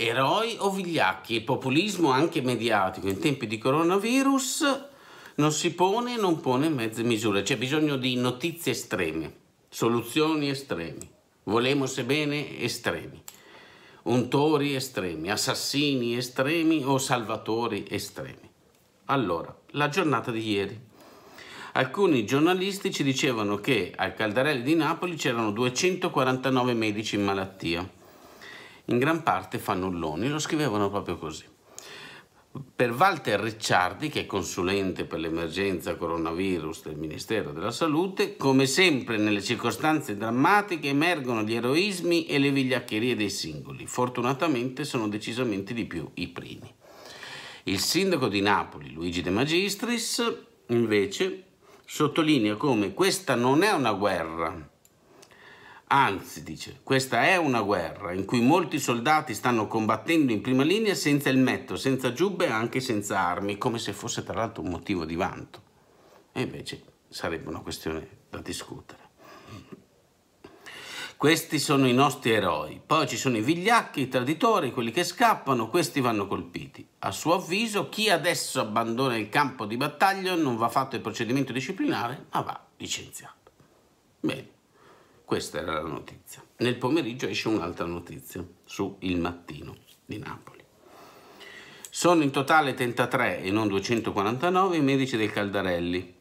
Eroi o vigliacchi? Il populismo anche mediatico in tempi di coronavirus non si pone e non pone mezze misure. C'è bisogno di notizie estreme, soluzioni estreme, volemos bene estremi, untori estremi, assassini estremi o salvatori estremi. Allora, la giornata di ieri. Alcuni giornalisti ci dicevano che al Caldarelli di Napoli c'erano 249 medici in malattia in gran parte fannulloni, lo scrivevano proprio così. Per Walter Ricciardi, che è consulente per l'emergenza coronavirus del Ministero della Salute, come sempre nelle circostanze drammatiche emergono gli eroismi e le vigliaccherie dei singoli. Fortunatamente sono decisamente di più i primi. Il sindaco di Napoli, Luigi De Magistris, invece, sottolinea come questa non è una guerra, Anzi, dice, questa è una guerra in cui molti soldati stanno combattendo in prima linea senza il metto, senza giubbe e anche senza armi, come se fosse tra l'altro un motivo di vanto. E invece sarebbe una questione da discutere. Questi sono i nostri eroi, poi ci sono i vigliacchi, i traditori, quelli che scappano, questi vanno colpiti. A suo avviso, chi adesso abbandona il campo di battaglia non va fatto il procedimento disciplinare, ma va licenziato. Bene. Questa era la notizia. Nel pomeriggio esce un'altra notizia su Il Mattino di Napoli. Sono in totale 33 e non 249 i medici del Caldarelli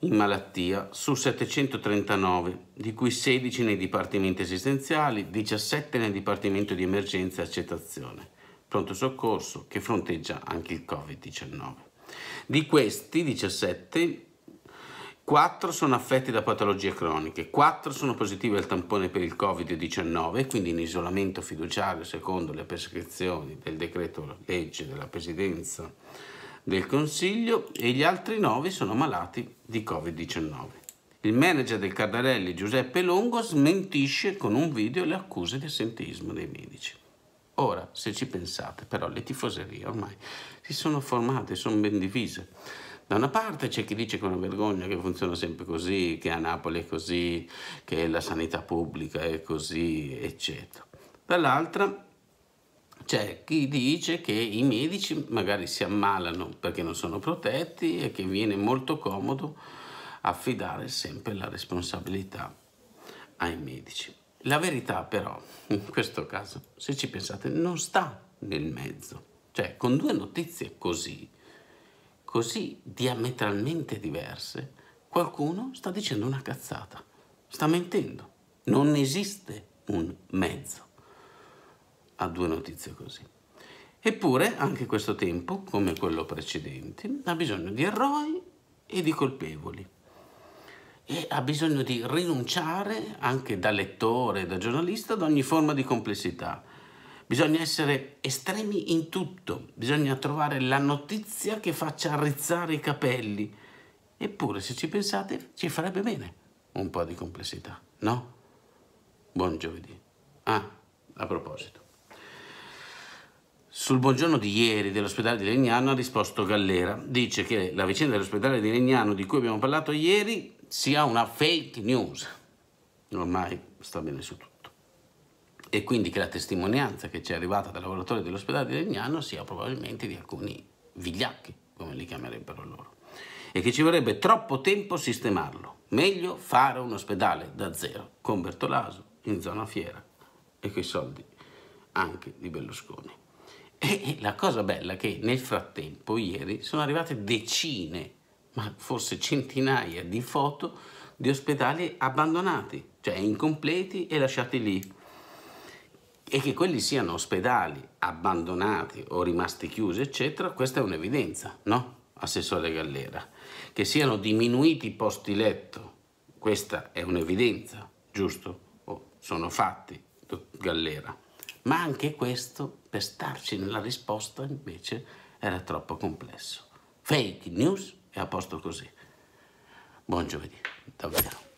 in malattia su 739, di cui 16 nei dipartimenti assistenziali, 17 nel dipartimento di emergenza e accettazione, pronto soccorso che fronteggia anche il Covid-19. Di questi 17 4 sono affetti da patologie croniche, 4 sono positivi al tampone per il Covid-19, quindi in isolamento fiduciario secondo le prescrizioni del decreto legge della Presidenza del Consiglio e gli altri 9 sono malati di Covid-19. Il manager del Cardarelli Giuseppe Longo smentisce con un video le accuse di assenteismo dei medici. Ora, se ci pensate, però le tifoserie ormai si sono formate, sono ben divise da una parte c'è chi dice che è una vergogna, che funziona sempre così, che a Napoli è così, che la sanità pubblica è così, eccetera. Dall'altra c'è chi dice che i medici magari si ammalano perché non sono protetti e che viene molto comodo affidare sempre la responsabilità ai medici. La verità però, in questo caso, se ci pensate, non sta nel mezzo. Cioè, con due notizie così, così diametralmente diverse, qualcuno sta dicendo una cazzata, sta mentendo. Non esiste un mezzo a due notizie così. Eppure anche questo tempo, come quello precedente, ha bisogno di eroi e di colpevoli e ha bisogno di rinunciare anche da lettore, da giornalista, ad ogni forma di complessità Bisogna essere estremi in tutto, bisogna trovare la notizia che faccia rizzare i capelli. Eppure, se ci pensate, ci farebbe bene un po' di complessità, no? Buon giovedì. Ah, a proposito. Sul buongiorno di ieri dell'ospedale di Legnano ha risposto Gallera. Dice che la vicenda dell'ospedale di Legnano di cui abbiamo parlato ieri sia una fake news. Ormai sta bene su tutto e quindi che la testimonianza che ci è arrivata dai lavoratori dell'ospedale di Legnano sia probabilmente di alcuni vigliacchi, come li chiamerebbero loro, e che ci vorrebbe troppo tempo sistemarlo. Meglio fare un ospedale da zero, con Bertolaso, in zona fiera, e quei soldi anche di Berlusconi. E la cosa bella è che nel frattempo, ieri, sono arrivate decine, ma forse centinaia di foto di ospedali abbandonati, cioè incompleti e lasciati lì e che quelli siano ospedali abbandonati o rimasti chiusi, eccetera, questa è un'evidenza, no? Assessore Gallera. Che siano diminuiti i posti letto, questa è un'evidenza, giusto? Oh, sono fatti, Gallera. Ma anche questo, per starci nella risposta, invece, era troppo complesso. Fake news è a posto così. Buon giovedì, davvero.